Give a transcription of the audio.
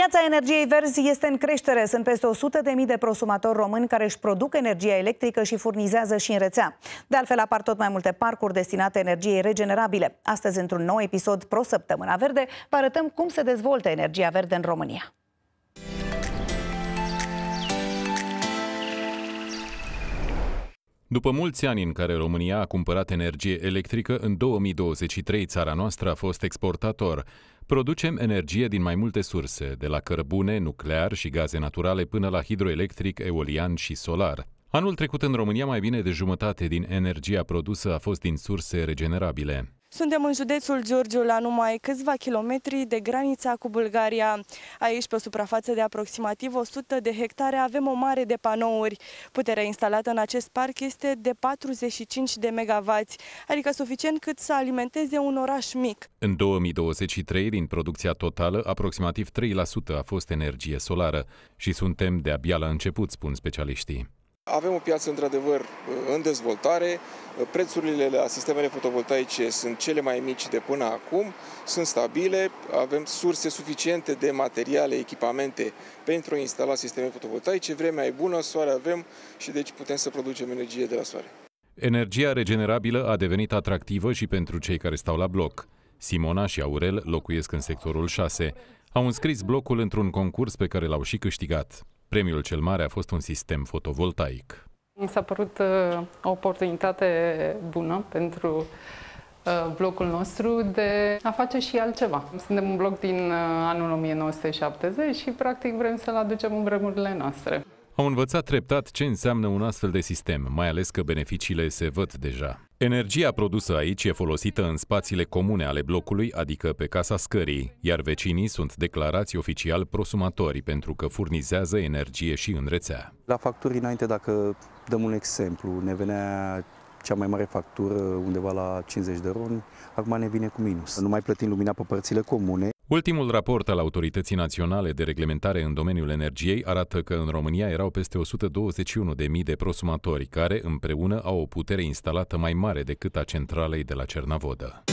Piața energiei verzi este în creștere. Sunt peste 100.000 de prosumatori români care își produc energia electrică și furnizează și în rețea. De altfel, apar tot mai multe parcuri destinate energiei regenerabile. Astăzi, într-un nou episod pro Săptămâna Verde, vă arătăm cum se dezvoltă energia verde în România. După mulți ani în care România a cumpărat energie electrică, în 2023 țara noastră a fost exportator. Producem energie din mai multe surse, de la cărbune, nuclear și gaze naturale până la hidroelectric, eolian și solar. Anul trecut în România mai bine de jumătate din energia produsă a fost din surse regenerabile. Suntem în județul Giurgiu, la numai câțiva kilometri de granița cu Bulgaria. Aici, pe o suprafață de aproximativ 100 de hectare, avem o mare de panouri. Puterea instalată în acest parc este de 45 de megavați, adică suficient cât să alimenteze un oraș mic. În 2023, din producția totală, aproximativ 3% a fost energie solară și suntem de-abia la început, spun specialiștii. Avem o piață într-adevăr uh, în dezvoltare, uh, prețurile la sistemele fotovoltaice sunt cele mai mici de până acum, sunt stabile, avem surse suficiente de materiale, echipamente pentru a instala sisteme fotovoltaice, vremea e bună, soare avem și deci putem să producem energie de la soare. Energia regenerabilă a devenit atractivă și pentru cei care stau la bloc. Simona și Aurel locuiesc în sectorul 6. Au înscris blocul într-un concurs pe care l-au și câștigat. Premiul cel mare a fost un sistem fotovoltaic. Mi s-a părut uh, o oportunitate bună pentru uh, blocul nostru de a face și altceva. Suntem un bloc din uh, anul 1970 și practic vrem să-l aducem în vremurile noastre. Au învățat treptat ce înseamnă un astfel de sistem, mai ales că beneficiile se văd deja. Energia produsă aici e folosită în spațiile comune ale blocului, adică pe casa scării, iar vecinii sunt declarați oficial prosumatori pentru că furnizează energie și în rețea. La facturi înainte, dacă dăm un exemplu, ne venea cea mai mare factură undeva la 50 de roni, acum ne vine cu minus. Nu mai plătim lumina pe părțile comune. Ultimul raport al Autorității Naționale de Reglementare în domeniul energiei arată că în România erau peste 121.000 de prosumatori, care împreună au o putere instalată mai mare decât a centralei de la Cernavodă.